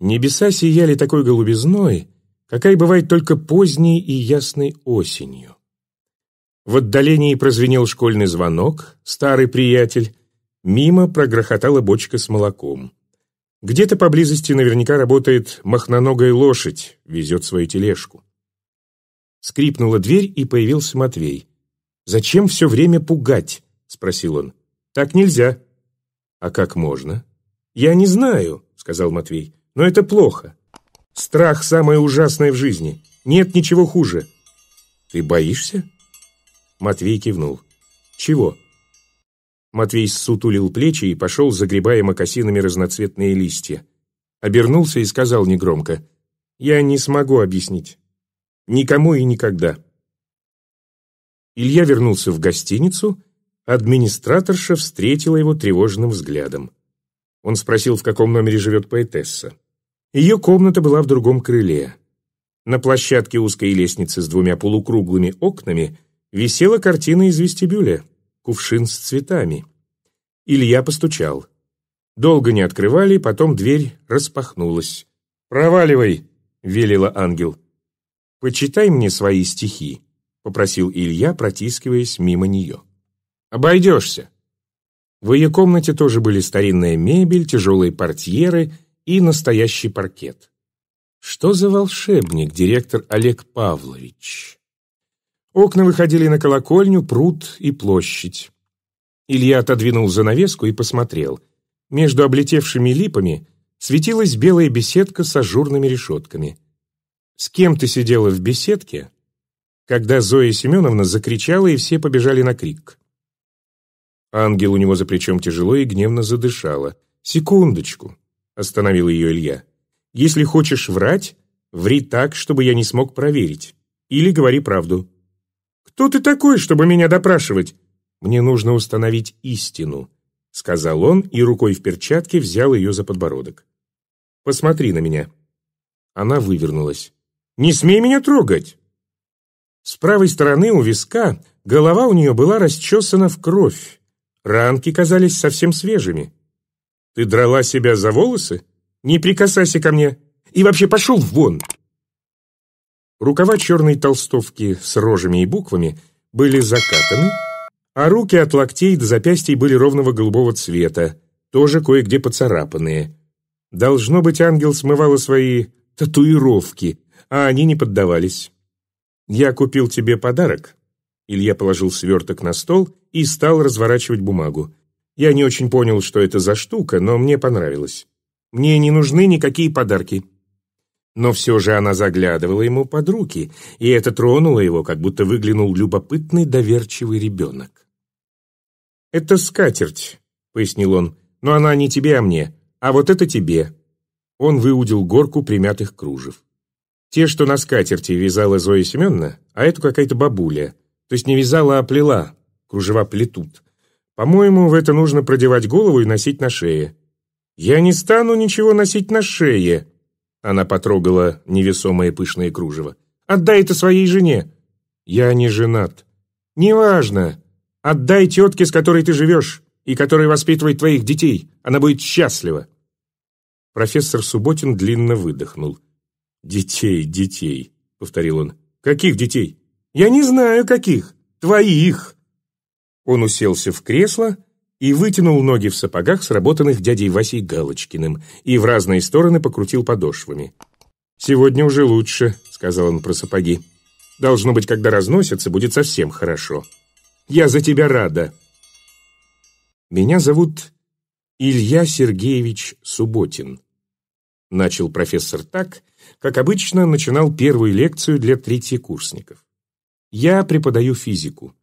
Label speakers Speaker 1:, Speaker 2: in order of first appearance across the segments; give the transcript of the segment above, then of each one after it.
Speaker 1: Небеса сияли такой голубизной, какая бывает только поздней и ясной осенью. В отдалении прозвенел школьный звонок, старый приятель, мимо прогрохотала бочка с молоком. Где-то поблизости наверняка работает махноногая лошадь, везет свою тележку. Скрипнула дверь, и появился Матвей. «Зачем все время пугать?» — спросил он. «Так нельзя». «А как можно?» «Я не знаю», — сказал Матвей. Но это плохо. Страх – самое ужасное в жизни. Нет ничего хуже. Ты боишься? Матвей кивнул. Чего? Матвей сутулил плечи и пошел, загребая мокасинами разноцветные листья. Обернулся и сказал негромко. Я не смогу объяснить. Никому и никогда. Илья вернулся в гостиницу, администраторша встретила его тревожным взглядом. Он спросил, в каком номере живет поэтесса. Ее комната была в другом крыле. На площадке узкой лестницы с двумя полукруглыми окнами висела картина из вестибюля, кувшин с цветами. Илья постучал. Долго не открывали, потом дверь распахнулась. «Проваливай!» — велела ангел. «Почитай мне свои стихи», — попросил Илья, протискиваясь мимо нее. «Обойдешься», в ее комнате тоже были старинная мебель, тяжелые портьеры и настоящий паркет. Что за волшебник, директор Олег Павлович? Окна выходили на колокольню, пруд и площадь. Илья отодвинул занавеску и посмотрел. Между облетевшими липами светилась белая беседка с ажурными решетками. «С кем ты сидела в беседке?» Когда Зоя Семеновна закричала, и все побежали на крик. Ангел у него за плечом тяжело и гневно задышала. «Секундочку», — остановил ее Илья. «Если хочешь врать, ври так, чтобы я не смог проверить. Или говори правду». «Кто ты такой, чтобы меня допрашивать?» «Мне нужно установить истину», — сказал он и рукой в перчатке взял ее за подбородок. «Посмотри на меня». Она вывернулась. «Не смей меня трогать!» С правой стороны у виска голова у нее была расчесана в кровь. Ранки казались совсем свежими. Ты драла себя за волосы? Не прикасайся ко мне. И вообще пошел вон. Рукава черной толстовки с рожами и буквами были закатаны, а руки от локтей до запястий были ровного голубого цвета, тоже кое-где поцарапанные. Должно быть, ангел смывала свои татуировки, а они не поддавались. «Я купил тебе подарок», Илья положил сверток на стол и стал разворачивать бумагу. Я не очень понял, что это за штука, но мне понравилось. Мне не нужны никакие подарки. Но все же она заглядывала ему под руки, и это тронуло его, как будто выглянул любопытный доверчивый ребенок. «Это скатерть», — пояснил он, — «но она не тебе, а мне, а вот это тебе». Он выудил горку примятых кружев. Те, что на скатерти вязала Зоя Семеновна, а эту какая-то бабуля. То есть не вязала, а плела. Кружева плетут. По-моему, в это нужно продевать голову и носить на шее. «Я не стану ничего носить на шее!» Она потрогала невесомое пышное кружево. «Отдай это своей жене!» «Я не женат». «Неважно. Отдай тетке, с которой ты живешь, и которая воспитывает твоих детей. Она будет счастлива». Профессор Субботин длинно выдохнул. «Детей, детей», — повторил он. «Каких детей? Я не знаю, каких. Твоих!» Он уселся в кресло и вытянул ноги в сапогах, сработанных дядей Васей Галочкиным, и в разные стороны покрутил подошвами. «Сегодня уже лучше», — сказал он про сапоги. «Должно быть, когда разносятся, будет совсем хорошо. Я за тебя рада». «Меня зовут Илья Сергеевич Субботин», — начал профессор так, как обычно начинал первую лекцию для третьекурсников. Я преподаю физику.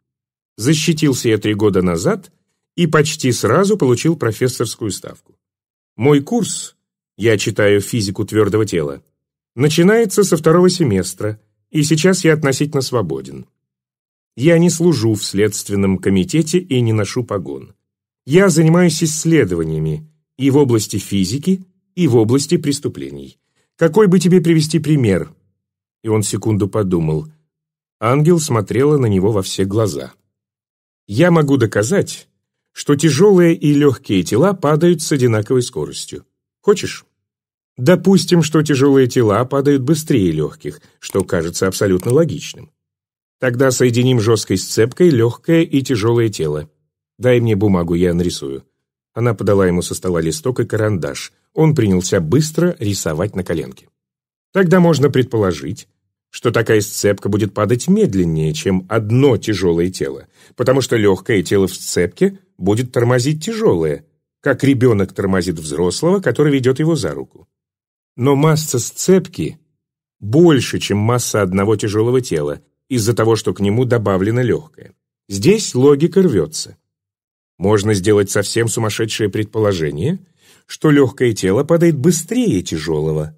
Speaker 1: Защитился я три года назад и почти сразу получил профессорскую ставку. Мой курс, я читаю физику твердого тела, начинается со второго семестра, и сейчас я относительно свободен. Я не служу в следственном комитете и не ношу погон. Я занимаюсь исследованиями и в области физики, и в области преступлений. Какой бы тебе привести пример? И он секунду подумал – Ангел смотрела на него во все глаза. «Я могу доказать, что тяжелые и легкие тела падают с одинаковой скоростью. Хочешь?» Допустим, что тяжелые тела падают быстрее легких, что кажется абсолютно логичным. Тогда соединим жесткой сцепкой легкое и тяжелое тело. Дай мне бумагу, я нарисую. Она подала ему со стола листок и карандаш. Он принялся быстро рисовать на коленке. Тогда можно предположить, что такая сцепка будет падать медленнее, чем одно тяжелое тело, потому что легкое тело в сцепке будет тормозить тяжелое, как ребенок тормозит взрослого, который ведет его за руку. Но масса сцепки больше, чем масса одного тяжелого тела, из-за того, что к нему добавлено легкое. Здесь логика рвется. Можно сделать совсем сумасшедшее предположение, что легкое тело падает быстрее тяжелого –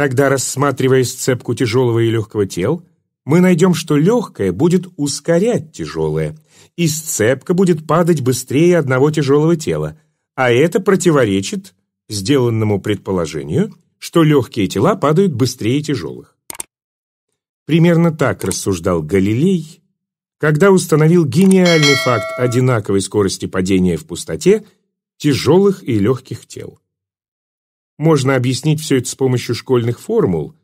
Speaker 1: Тогда, рассматривая сцепку тяжелого и легкого тел, мы найдем, что легкое будет ускорять тяжелое, и сцепка будет падать быстрее одного тяжелого тела, а это противоречит сделанному предположению, что легкие тела падают быстрее тяжелых. Примерно так рассуждал Галилей, когда установил гениальный факт одинаковой скорости падения в пустоте тяжелых и легких тел. Можно объяснить все это с помощью школьных формул,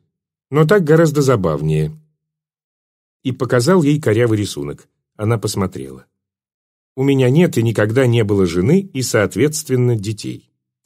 Speaker 1: но так гораздо забавнее. И показал ей корявый рисунок. Она посмотрела. У меня нет и никогда не было жены и, соответственно, детей.